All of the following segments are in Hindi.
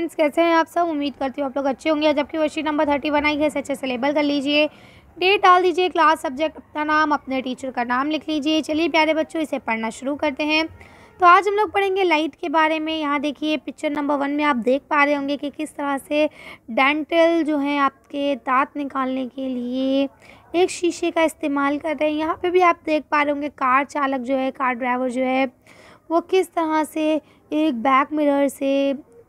फ्रेंड्स कैसे हैं आप सब उम्मीद करती हूँ आप लोग अच्छे होंगे जबकि क्वेश्चन नंबर थर्टी वन आई है अच्छे से लेबल कर लीजिए डेट डाल दीजिए क्लास सब्जेक्ट अपना नाम अपने टीचर का नाम लिख लीजिए चलिए प्यारे बच्चों इसे पढ़ना शुरू करते हैं तो आज हम लोग पढ़ेंगे लाइट के बारे में यहाँ देखिए पिक्चर नंबर वन में आप देख पा रहे होंगे कि किस तरह से डेंटल जो है आपके दांत निकालने के लिए एक शीशे का इस्तेमाल कर रहे हैं यहाँ पे भी आप देख पा रहे होंगे कार चालक जो है कार ड्राइवर जो है वो किस तरह से एक बैक मिरर से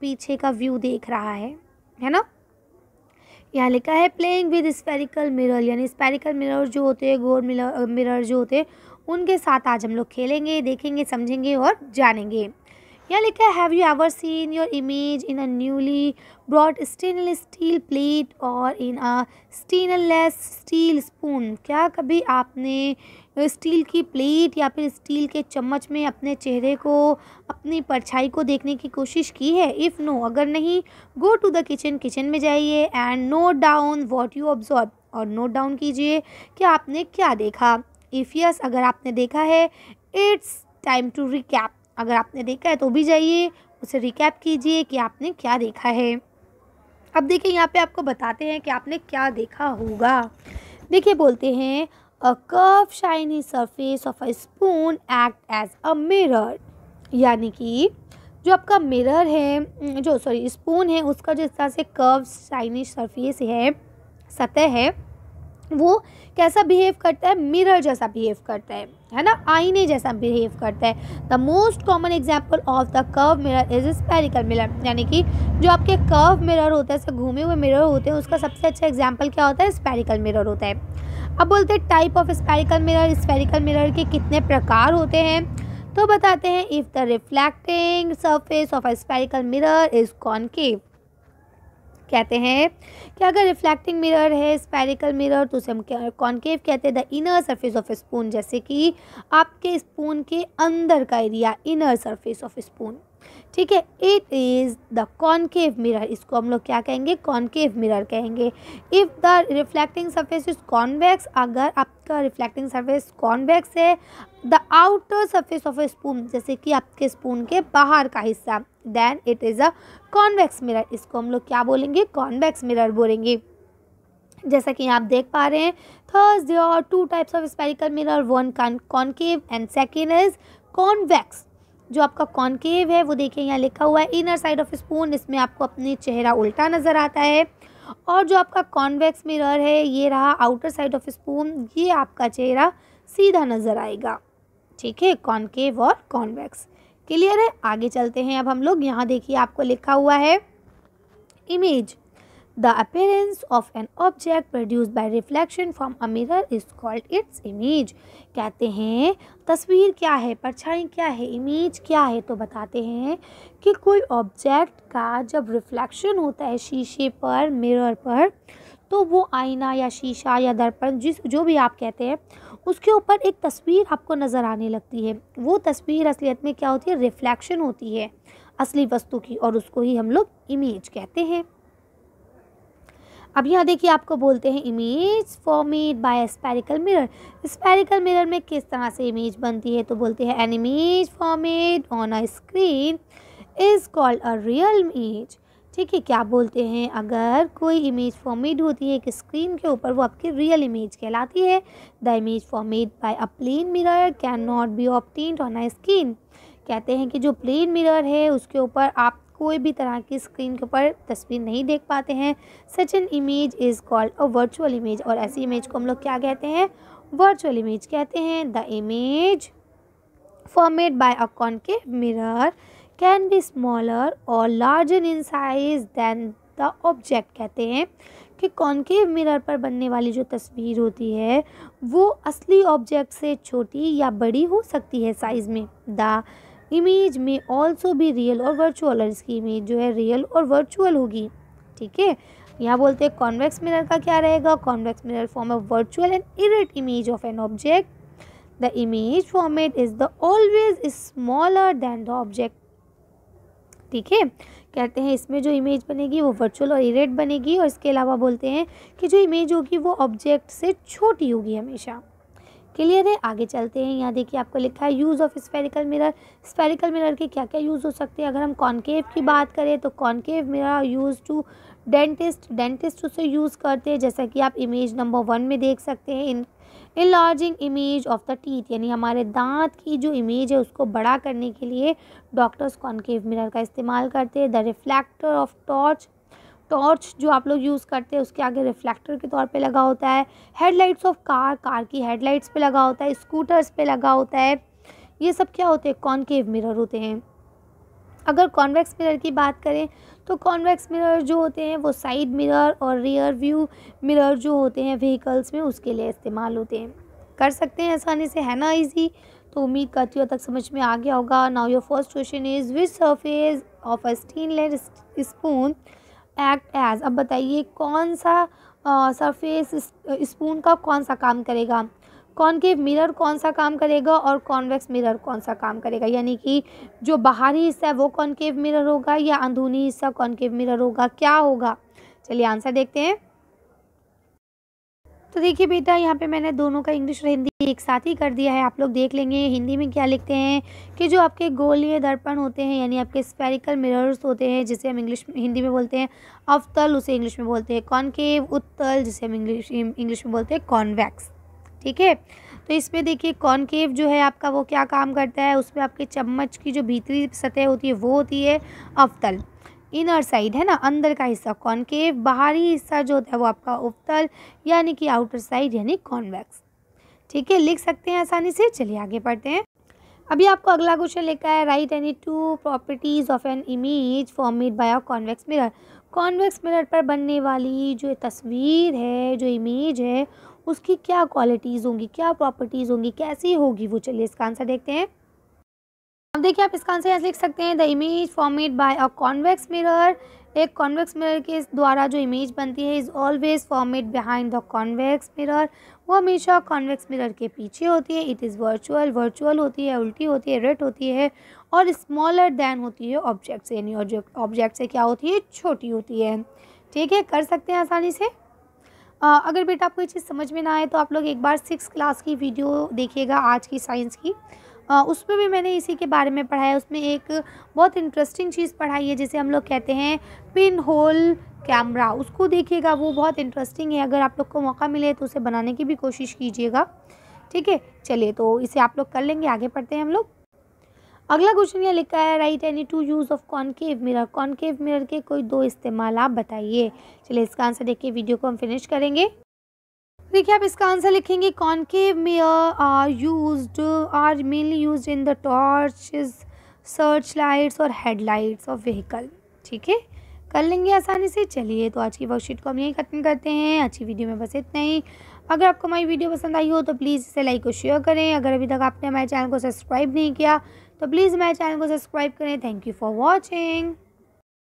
पीछे का व्यू देख रहा है है ना यहाँ लिखा है प्लेइंग विद स्पेरिकल मिरर यानी स्पेरिकल मिरर जो होते हैं गोल मिरर मिरर जो होते हैं उनके साथ आज हम लोग खेलेंगे देखेंगे समझेंगे और जानेंगे यहाँ लिखा है have you ever seen your image in a newly bought stainless steel plate और in a stainless steel spoon क्या कभी आपने तो स्टील की प्लेट या फिर स्टील के चम्मच में अपने चेहरे को अपनी परछाई को देखने की कोशिश की है इफ़ नो अगर नहीं go to the kitchen kitchen में जाइए and note down what you observe और नोट डाउन कीजिए कि आपने क्या देखा इफ़ यस अगर आपने देखा है इट्स टाइम टू रिकैप अगर आपने देखा है तो भी जाइए उसे रिकैप कीजिए कि आपने क्या देखा है अब देखिए यहाँ पे आपको बताते हैं कि आपने क्या देखा होगा देखिए बोलते हैं A curved shiny surface of a spoon act as a mirror. यानी कि जो आपका मिरर है जो सॉरी स्पून है उसका जिस तरह से कर्व शाइनी सरफेस है सतह है वो कैसा बिहेव करता है मिरर जैसा बिहेव करता है है ना आईने जैसा बिहेव करता है the most common example of the curve mirror is spherical mirror यानी कि जो आपके कर्व मिरर होते हैं घूमे हुए मिरर होते हैं उसका सबसे अच्छा एग्जाम्पल क्या होता है स्पेरिकल मिरर होता है अब बोलते हैं type of spherical mirror spherical mirror के कितने प्रकार होते हैं तो बताते हैं if the reflecting surface of a spherical mirror is concave कहते हैं कि अगर रिफ्लेक्टिंग मिरर है स्पेरिकल मिरर तो उसे हम कॉन्केव कहते हैं the inner surface of spoon जैसे कि आपके स्पून के अंदर का area inner surface of spoon ठीक है it is the concave mirror इसको हम लोग क्या कहेंगे कॉन्केव मिरर कहेंगे if the reflecting surface is convex अगर आपका रिफ्लेक्टिंग सर्फेस कॉन्वेक्स है the outer surface of a spoon जैसे कि आपके स्पून के बाहर का हिस्सा then it is a convex mirror इसको हम लोग क्या बोलेंगे कॉन्वेक्स मिरर बोलेंगे जैसा कि आप देख पा रहे हैं there's they are two types of spherical mirror one concave and second is convex जो आपका कॉन्केव है वो देखिए यहाँ लिखा हुआ है इनर साइड ऑफ स्पून इसमें आपको अपने चेहरा उल्टा नज़र आता है और जो आपका कॉन्वेक्स मिरर है ये रहा आउटर साइड ऑफ स्पून ये आपका चेहरा सीधा नज़र आएगा ठीक है कॉन्केव और कॉन्वेक्स क्लियर है आगे चलते हैं अब हम लोग यहाँ देखिए आपको लिखा हुआ है image The appearance of an object produced by reflection from a mirror is called its image. कहते हैं तस्वीर क्या है परछाई क्या है इमेज क्या है तो बताते हैं कि कोई ऑब्जेक्ट का जब रिफ्लेक्शन होता है शीशे पर मिरर पर तो वो आईना या शीशा या दर्पण जिस जो भी आप कहते हैं उसके ऊपर एक तस्वीर आपको नज़र आने लगती है वो तस्वीर असलियत में क्या होती है रिफ्लेक्शन होती है असली वस्तु की और उसको ही हम लोग इमेज कहते हैं अब यहाँ देखिए आपको बोलते हैं image formed by spherical mirror spherical mirror में किस तरह से इमेज बनती है तो बोलते हैं an image formed on a screen is called a real image ठीक है क्या बोलते हैं अगर कोई इमेज फॉर्मेड होती है एक स्क्रीन के ऊपर वो आपकी रियल इमेज कहलाती है the image formed by a plane mirror can not be obtained on a screen कहते हैं कि जो प्लेन मिरर है उसके ऊपर आप कोई भी तरह की स्क्रीन के ऊपर तस्वीर नहीं देख पाते हैं such an image is called a virtual image और ऐसी इमेज को हम लोग क्या कहते हैं वर्चुअल इमेज कहते हैं the image formed by a concave mirror can be smaller और larger in size than the object कहते हैं कि कॉन्केव मिरर पर बनने वाली जो तस्वीर होती है वो असली ऑब्जेक्ट से छोटी या बड़ी हो सकती है साइज़ में द इमेज में ऑल्सो भी रियल और वर्चुअल और इसकी इमेज जो है रियल और वर्चुअल होगी ठीक है यहाँ बोलते हैं कॉन्वेक्स मिरर का क्या रहेगा convex mirror form of virtual and erect image of an object the image formed is the always smaller than the object ठीक है कहते हैं इसमें जो इमेज बनेगी वो वर्चुअल और इरेट बनेगी और इसके अलावा बोलते हैं कि जो इमेज होगी वो ऑब्जेक्ट से छोटी होगी हमेशा क्लियर है आगे चलते हैं यहाँ देखिए आपको लिखा है use of spherical mirror spherical mirror के क्या क्या यूज़ हो सकते हैं अगर हम कॉन्केव की बात करें तो concave mirror use to dentist dentist उसे यूज़ करते हैं जैसा कि आप इमेज नंबर वन में देख सकते हैं in in image of the teeth यानी हमारे दांत की जो इमेज है उसको बड़ा करने के लिए डॉक्टर्स कॉन्केव मिरर का इस्तेमाल करते हैं the reflector of torch torch जो आप लोग यूज़ करते हैं उसके आगे रिफ्लेक्टर के तौर पे लगा होता है हेडलाइट्स ऑफ कार कार की हेडलाइट्स पे लगा होता है स्कूटर्स पे लगा होता है ये सब क्या होते हैं कॉन्केव मिरर होते हैं अगर कॉन्वेक्स मिरर की बात करें तो कॉन्वेक्स मिरर जो होते हैं वो साइड मिरर और रियर व्यू मिरर जो होते हैं व्हीकल्स में उसके लिए इस्तेमाल होते हैं कर सकते हैं आसानी से है ना ईजी तो उम्मीद करती हूँ तक समझ में आ गया होगा now your first question is which surface of a stainless spoon act as अब बताइए कौन सा सरफेस स्पून का कौन सा काम करेगा कॉनकेव मिरर कौन सा काम करेगा और कॉन्वेक्स मिरर कौन सा काम करेगा यानी कि जो बाहरी हिस्सा है वो कॉनकेव मिरर होगा या अंदरूनी हिस्सा कॉनकेव मिरर होगा क्या होगा चलिए आंसर देखते हैं तो देखिए बेटा यहाँ पे मैंने दोनों का इंग्लिश और हिंदी एक साथ ही कर दिया है आप लोग देख लेंगे हिंदी में क्या लिखते हैं कि जो आपके गोलीय दर्पण होते हैं यानी आपके स्पेरिकल मिरर्स होते हैं जिसे हम इंग्लिश हिंदी में बोलते हैं अवतल उसे इंग्लिश में बोलते हैं कॉनकेव उत्तल जिसे हम इंग्लिश इंग्लिश में बोलते हैं कॉन्वैक्स ठीक है तो इसमें देखिए कॉनकेव जो है आपका वो क्या काम करता है उसमें आपके चम्मच की जो भीतरी सतह होती है वो होती है अवतल इनर साइड है ना अंदर का हिस्सा कॉनकेव बाहरी हिस्सा जो होता है वो आपका उपतल यानी कि आउटर साइड यानी कॉन्वेक्स ठीक है लिख सकते हैं आसानी से चलिए आगे पढ़ते हैं अभी आपको अगला क्वेश्चन लिखा है write any two properties of an image formed by a convex mirror convex mirror पर बनने वाली जो तस्वीर है जो इमेज है उसकी क्या क्वालिटीज़ होंगी क्या प्रॉपर्टीज़ होंगी कैसी होगी वो चलिए इसका आंसर देखते हैं देखिए आप इसका आंसर यहाँ लिख सकते हैं the image formed by a convex mirror एक कॉन्वेक्स मिरर के द्वारा जो इमेज बनती है is always formed behind the convex mirror वो हमेशा कॉन्वेक्स मिरर के पीछे होती है इट इज़ वर्चुअल वर्चुअल होती है उल्टी होती है रेट होती है और स्मॉलर दैन होती है ऑब्जेक्ट से यानी ऑब्जेक्ट से क्या होती है छोटी होती है ठीक है कर सकते हैं आसानी से आ, अगर बेटा आपको ये चीज़ समझ में ना आए तो आप लोग एक बार सिक्स क्लास की वीडियो देखिएगा आज की साइंस की उसमें भी मैंने इसी के बारे में पढ़ा है उसमें एक बहुत इंटरेस्टिंग चीज़ पढ़ाई है जिसे हम लोग कहते हैं पिन होल कैमरा उसको देखिएगा वो बहुत इंटरेस्टिंग है अगर आप लोग को मौका मिले तो उसे बनाने की भी कोशिश कीजिएगा ठीक है चलिए तो इसे आप लोग कर लेंगे आगे पढ़ते हैं हम लोग अगला क्वेश्चन ये लिखा है write any two use of concave mirror concave mirror के कोई दो इस्तेमाल आप बताइए चलिए इसका आंसर देख के वीडियो को हम फिनिश करेंगे देखिए आप इसका आंसर लिखेंगे concave mirror use are mainly use in the torch search lights और हेडलाइट्स ऑफ व्हीकल ठीक है कर लेंगे आसानी से चलिए तो आज की वर्कशीट को हम यहीं ख़त्म करते हैं अच्छी वीडियो में बस इतना ही अगर आपको हमारी वीडियो पसंद आई हो तो प्लीज़ इसे लाइक और शेयर करें अगर अभी तक आपने हमारे चैनल को सब्सक्राइब नहीं किया तो प्लीज़ हमारे चैनल को सब्सक्राइब करें थैंक यू फॉर वॉचिंग